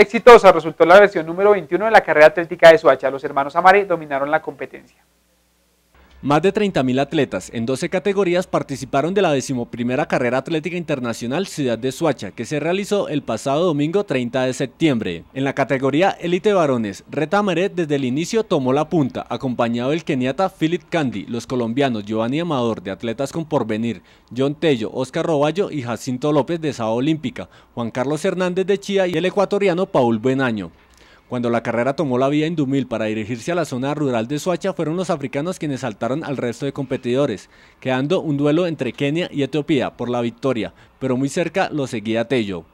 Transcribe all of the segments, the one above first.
Exitosa resultó la versión número 21 de la carrera atlética de suacha. Los hermanos Amare dominaron la competencia. Más de 30.000 atletas en 12 categorías participaron de la decimoprimera carrera atlética internacional Ciudad de Suacha, que se realizó el pasado domingo 30 de septiembre. En la categoría Elite Varones, Reta desde el inicio tomó la punta, acompañado del keniata Philip Candy, los colombianos Giovanni Amador de Atletas con Porvenir, John Tello, Oscar Roballo y Jacinto López de Sao Olímpica, Juan Carlos Hernández de Chía y el ecuatoriano Paul Buenaño. Cuando la carrera tomó la vía Indumil para dirigirse a la zona rural de Soacha, fueron los africanos quienes saltaron al resto de competidores, quedando un duelo entre Kenia y Etiopía por la victoria, pero muy cerca lo seguía Tello.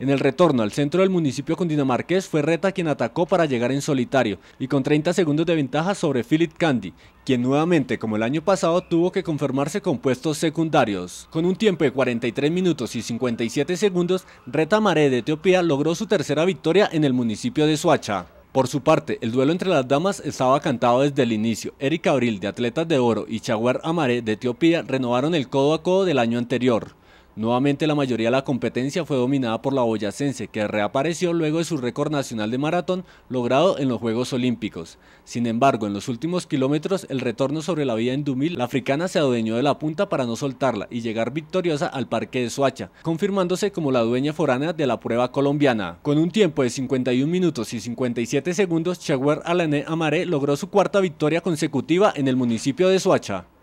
En el retorno al centro del municipio Dinamarqués, fue Reta quien atacó para llegar en solitario y con 30 segundos de ventaja sobre Philip Candy, quien nuevamente, como el año pasado, tuvo que conformarse con puestos secundarios. Con un tiempo de 43 minutos y 57 segundos, Reta Maré de Etiopía logró su tercera victoria en el municipio de Suacha. Por su parte, el duelo entre las damas estaba cantado desde el inicio. Eric Abril de Atletas de Oro y Chaguar Amaré de Etiopía renovaron el codo a codo del año anterior. Nuevamente la mayoría de la competencia fue dominada por la boyacense, que reapareció luego de su récord nacional de maratón logrado en los Juegos Olímpicos. Sin embargo, en los últimos kilómetros, el retorno sobre la vía en Dumil, la africana se adueñó de la punta para no soltarla y llegar victoriosa al Parque de Soacha, confirmándose como la dueña foránea de la prueba colombiana. Con un tiempo de 51 minutos y 57 segundos, Chaguer Alané Amaré logró su cuarta victoria consecutiva en el municipio de Soacha.